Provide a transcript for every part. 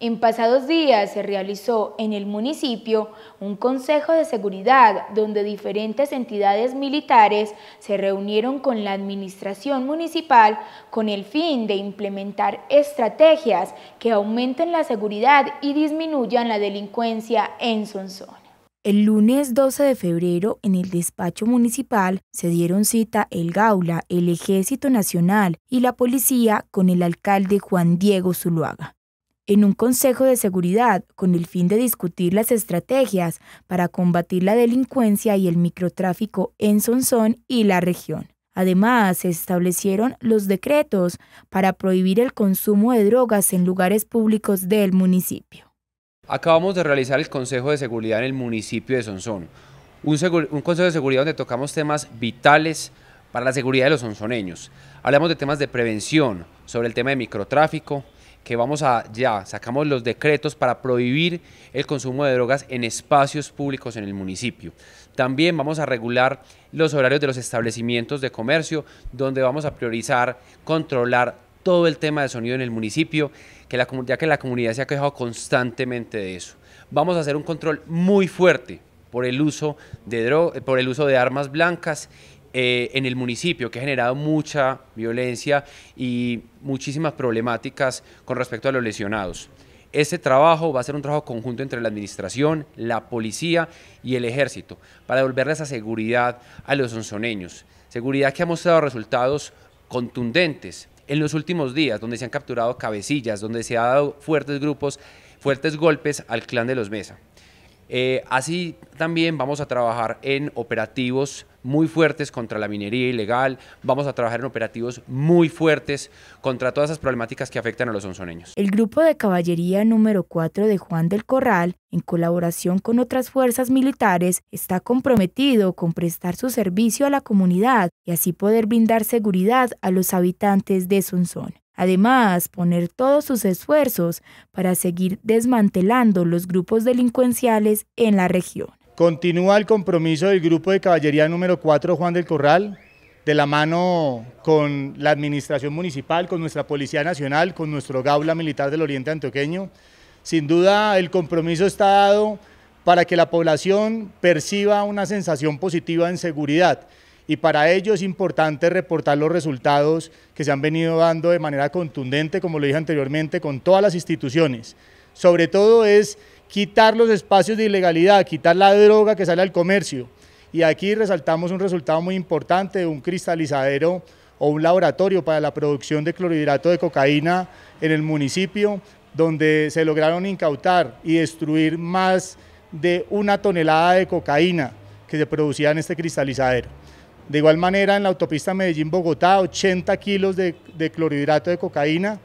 En pasados días se realizó en el municipio un Consejo de Seguridad donde diferentes entidades militares se reunieron con la Administración Municipal con el fin de implementar estrategias que aumenten la seguridad y disminuyan la delincuencia en Sonsón. El lunes 12 de febrero, en el despacho municipal, se dieron cita el Gaula, el Ejército Nacional y la Policía con el alcalde Juan Diego Zuluaga en un Consejo de Seguridad con el fin de discutir las estrategias para combatir la delincuencia y el microtráfico en Sonsón y la región. Además, se establecieron los decretos para prohibir el consumo de drogas en lugares públicos del municipio. Acabamos de realizar el Consejo de Seguridad en el municipio de Sonsón, un, Consejo de Seguridad donde tocamos temas vitales para la seguridad de los sonsoneños. Hablamos de temas de prevención, sobre el tema de microtráfico, que vamos a, ya sacamos los decretos para prohibir el consumo de drogas en espacios públicos en el municipio. También vamos a regular los horarios de los establecimientos de comercio, donde vamos a priorizar, controlar todo el tema de sonido en el municipio, que la, ya que la comunidad se ha quejado constantemente de eso. Vamos a hacer un control muy fuerte por el uso de, por el uso de armas blancas eh, en el municipio, que ha generado mucha violencia y muchísimas problemáticas con respecto a los lesionados. Este trabajo va a ser un trabajo conjunto entre la administración, la policía y el ejército para devolverle esa seguridad a los sonzoneños. Seguridad que ha mostrado resultados contundentes en los últimos días, donde se han capturado cabecillas, donde se ha dado fuertes grupos, fuertes golpes al clan de los Mesa. Eh, así también vamos a trabajar en operativos muy fuertes contra la minería ilegal, vamos a trabajar en operativos muy fuertes contra todas esas problemáticas que afectan a los sonzoneños. El grupo de caballería número 4 de Juan del Corral, en colaboración con otras fuerzas militares, está comprometido con prestar su servicio a la comunidad y así poder brindar seguridad a los habitantes de Sonsón. Además, poner todos sus esfuerzos para seguir desmantelando los grupos delincuenciales en la región. Continúa el compromiso del grupo de caballería número 4 Juan del Corral, de la mano con la administración municipal, con nuestra Policía Nacional, con nuestro Gaula Militar del Oriente Antioqueño. Sin duda el compromiso está dado para que la población perciba una sensación positiva en seguridad y para ello es importante reportar los resultados que se han venido dando de manera contundente, como lo dije anteriormente, con todas las instituciones. Sobre todo es quitar los espacios de ilegalidad, quitar la droga que sale al comercio. Y aquí resaltamos un resultado muy importante de un cristalizadero o un laboratorio para la producción de clorhidrato de cocaína en el municipio, donde se lograron incautar y destruir más de una tonelada de cocaína que se producía en este cristalizadero. De igual manera, en la autopista Medellín-Bogotá, 80 kilos de, de, clorhidrato de cocaína,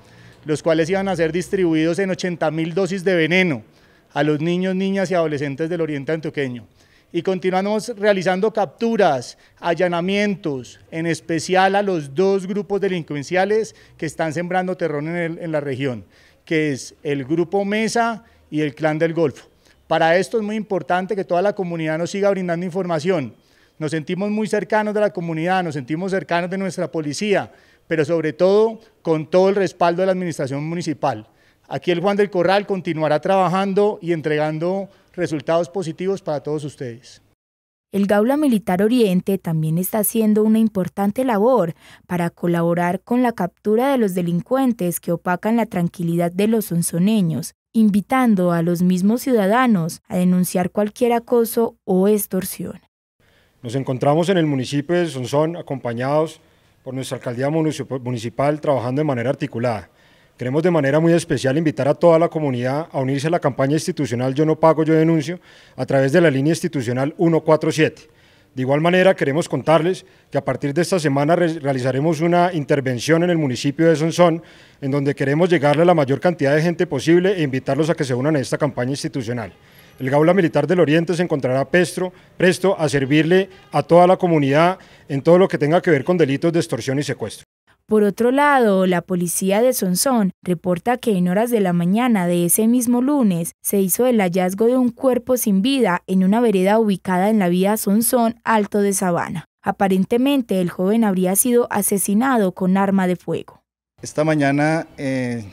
los cuales iban a ser distribuidos en 80 mil dosis de veneno a los niños, niñas y adolescentes del Oriente Antioqueño. Y continuamos realizando capturas, allanamientos, en especial a los dos grupos delincuenciales que están sembrando terror en, en la región, que es el grupo Mesa y el Clan del Golfo. Para esto es muy importante que toda la comunidad nos siga brindando información. Nos sentimos muy cercanos de la comunidad, nos sentimos cercanos de nuestra policía, pero sobre todo con todo el respaldo de la administración municipal. Aquí el Juan del Corral continuará trabajando y entregando resultados positivos para todos ustedes. El Gaula Militar Oriente también está haciendo una importante labor para colaborar con la captura de los delincuentes que opacan la tranquilidad de los sonzoneños, invitando a los mismos ciudadanos a denunciar cualquier acoso o extorsión. Nos encontramos en el municipio de Sonsón acompañados por nuestra alcaldía municipal trabajando de manera articulada Queremos de manera muy especial invitar a toda la comunidad a unirse a la campaña institucional Yo no pago, yo denuncio a través de la línea institucional 147. De igual manera, queremos contarles que a partir de esta semana realizaremos una intervención en el municipio de Sonsón, en donde queremos llegarle a la mayor cantidad de gente posible e invitarlos a que se unan a esta campaña institucional. El Gaula Militar del Oriente se encontrará presto, presto a servirle a toda la comunidad en todo lo que tenga que ver con delitos de extorsión y secuestro. Por otro lado, la policía de Sonsón reporta que en horas de la mañana de ese mismo lunes se hizo el hallazgo de un cuerpo sin vida en una vereda ubicada en la vía Sonsón Alto de Sabana. Aparentemente el joven habría sido asesinado con arma de fuego. Esta mañana, eh,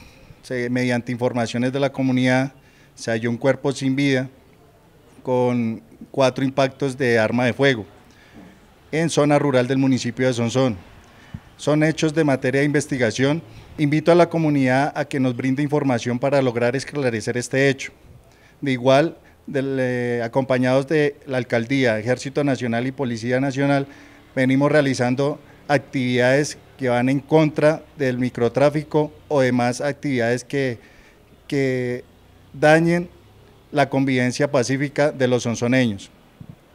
mediante informaciones de la comunidad, se halló un cuerpo sin vida con cuatro impactos de arma de fuego en zona rural del municipio de Sonsón son hechos de materia de investigación, invito a la comunidad a que nos brinde información para lograr esclarecer este hecho. De igual, eh, acompañados de la Alcaldía, Ejército Nacional y Policía Nacional, venimos realizando actividades que van en contra del microtráfico o demás actividades que, que dañen la convivencia pacífica de los sonzoneños.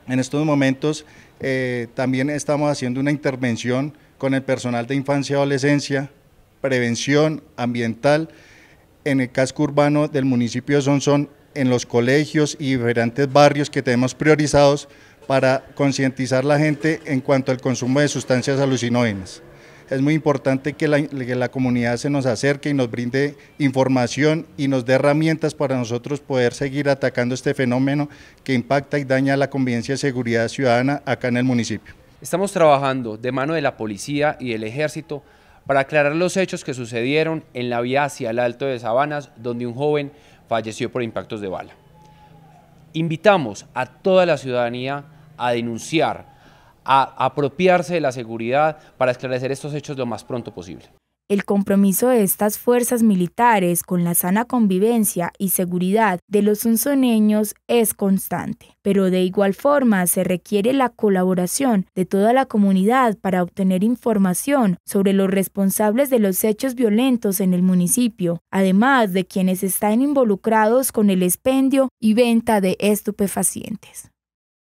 En estos momentos eh, también estamos haciendo una intervención con el personal de infancia y adolescencia, prevención ambiental en el casco urbano del municipio de Sonsón, en los colegios y diferentes barrios que tenemos priorizados para concientizar la gente en cuanto al consumo de sustancias alucinógenas. Es muy importante que la, que la comunidad se nos acerque y nos brinde información y nos dé herramientas para nosotros poder seguir atacando este fenómeno que impacta y daña la convivencia y seguridad ciudadana acá en el municipio. Estamos trabajando de mano de la policía y del ejército para aclarar los hechos que sucedieron en la vía hacia el Alto de Sabanas, donde un joven falleció por impactos de bala. Invitamos a toda la ciudadanía a denunciar, a apropiarse de la seguridad para esclarecer estos hechos lo más pronto posible. El compromiso de estas fuerzas militares con la sana convivencia y seguridad de los unzoneños es constante, pero de igual forma se requiere la colaboración de toda la comunidad para obtener información sobre los responsables de los hechos violentos en el municipio, además de quienes están involucrados con el expendio y venta de estupefacientes.